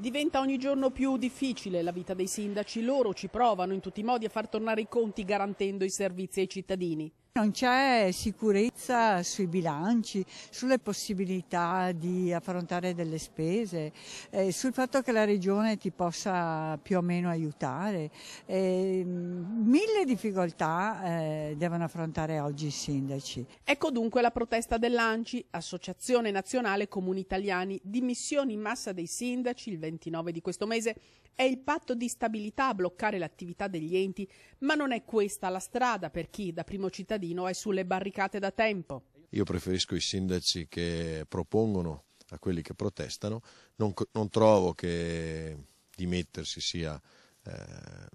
Diventa ogni giorno più difficile la vita dei sindaci, loro ci provano in tutti i modi a far tornare i conti garantendo i servizi ai cittadini. Non c'è sicurezza sui bilanci, sulle possibilità di affrontare delle spese, eh, sul fatto che la regione ti possa più o meno aiutare. Eh, mille le difficoltà eh, devono affrontare oggi i sindaci. Ecco dunque la protesta dell'ANCI, Associazione Nazionale Comuni Italiani, dimissioni in massa dei sindaci il 29 di questo mese. È il patto di stabilità a bloccare l'attività degli enti, ma non è questa la strada per chi da primo cittadino è sulle barricate da tempo. Io preferisco i sindaci che propongono a quelli che protestano, non, non trovo che dimettersi sia eh,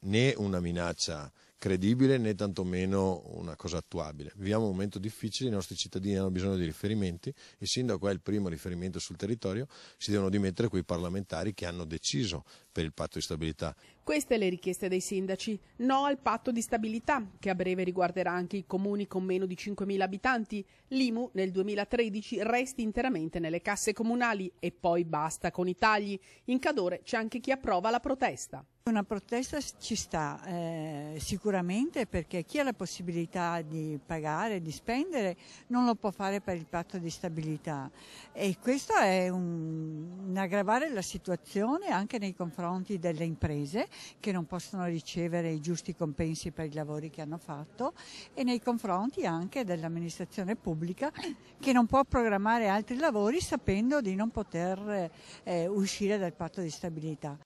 né una minaccia credibile né tantomeno una cosa attuabile. Viviamo un momento difficile, i nostri cittadini hanno bisogno di riferimenti, il sindaco è il primo riferimento sul territorio, si devono dimettere quei parlamentari che hanno deciso per il patto di stabilità. Queste le richieste dei sindaci. No al patto di stabilità, che a breve riguarderà anche i comuni con meno di 5.000 abitanti. L'IMU nel 2013 resti interamente nelle casse comunali e poi basta con i tagli. In cadore c'è anche chi approva la protesta. Una protesta ci sta, eh, sicuramente sicuramente perché chi ha la possibilità di pagare, di spendere, non lo può fare per il patto di stabilità e questo è un, un aggravare la situazione anche nei confronti delle imprese che non possono ricevere i giusti compensi per i lavori che hanno fatto e nei confronti anche dell'amministrazione pubblica che non può programmare altri lavori sapendo di non poter eh, uscire dal patto di stabilità.